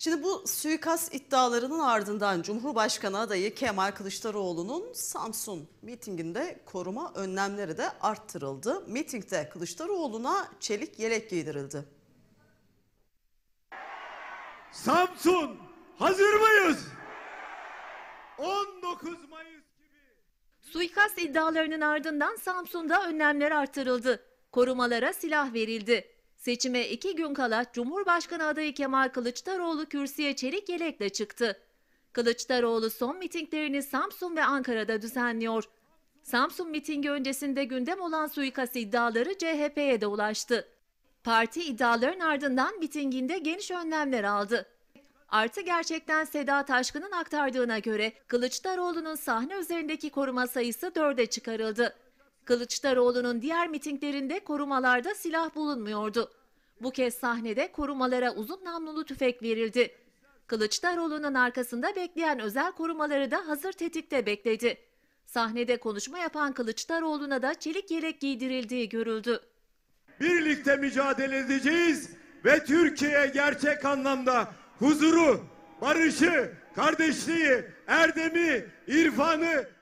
Şimdi bu suikast iddialarının ardından Cumhurbaşkanı adayı Kemal Kılıçdaroğlu'nun Samsun mitinginde koruma önlemleri de arttırıldı. Mitingde Kılıçdaroğlu'na çelik yelek giydirildi. Samsun hazır mıyız? 19 Mayıs gibi. Suikast iddialarının ardından Samsun'da önlemler artırıldı. Korumalara silah verildi. Seçime iki gün kala Cumhurbaşkanı adayı Kemal Kılıçdaroğlu kürsüye çelik yelekle çıktı. Kılıçdaroğlu son mitinglerini Samsun ve Ankara'da düzenliyor. Samsun mitingi öncesinde gündem olan suikast iddiaları CHP'ye de ulaştı. Parti iddiaların ardından mitinginde geniş önlemler aldı. Artı gerçekten Seda Taşkın'ın aktardığına göre Kılıçdaroğlu'nun sahne üzerindeki koruma sayısı dörde çıkarıldı. Kılıçdaroğlu'nun diğer mitinglerinde korumalarda silah bulunmuyordu. Bu kez sahnede korumalara uzun namlulu tüfek verildi. Kılıçdaroğlu'nun arkasında bekleyen özel korumaları da hazır tetikte bekledi. Sahnede konuşma yapan Kılıçdaroğlu'na da çelik yelek giydirildiği görüldü. Birlikte mücadele edeceğiz ve Türkiye gerçek anlamda huzuru, barışı, kardeşliği, erdemi, irfanı,